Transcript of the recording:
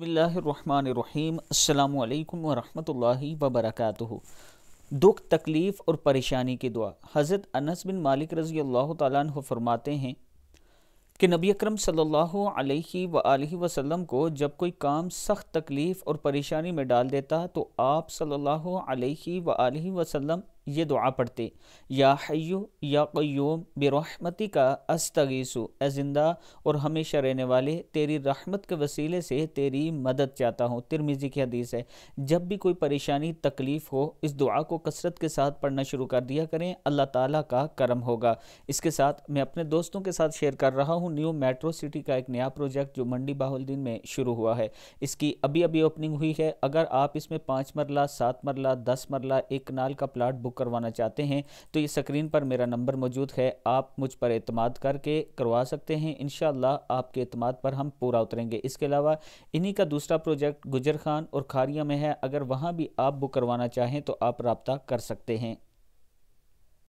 बसमीम अल्लाम वरहमल वबरक दुख तकलीफ़ और परेशानी की दुआ हज़रत अनस बिन मालिक रज़ी अल्लाह तु फरमाते हैं कि नबी अकरम सल्ला वसल्लम को जब कोई काम सख्त तकलीफ़ और परेशानी में डाल देता तो आप सल्लल्लाहु सल्ला वसल्लम ये दुआ पढ़ते या हय्यु या क्यूम बेरोमती का अस्तगीसु ए जिंदा और हमेशा रहने वाले तेरी रहमत के वसीले से तेरी मदद चाहता हूँ तिरमिज़ी की हदीस है जब भी कोई परेशानी तकलीफ़ हो इस दुआ को कसरत के साथ पढ़ना शुरू कर दिया करें अल्लाह ताला का करम होगा इसके साथ मैं अपने दोस्तों के साथ शेयर कर रहा हूँ न्यू मेट्रो सिटी का एक नया प्रोजेक्ट जो मंडी बाहुलद्दीन में शुरू हुआ है इसकी अभी अभी ओपनिंग हुई है अगर आप इसमें पाँच मरला सात मरला दस मरला एक कनाल का प्लाट बुक बुक करवाना चाहते हैं तो ये स्क्रीन पर मेरा नंबर मौजूद है आप मुझ पर अतमाद करके करवा सकते हैं इन आपके अतमाद पर हम पूरा उतरेंगे इसके अलावा इन्हीं का दूसरा प्रोजेक्ट गुजर खान और खारिया में है अगर वहाँ भी आप बुक करवाना चाहें तो आप रबता कर सकते हैं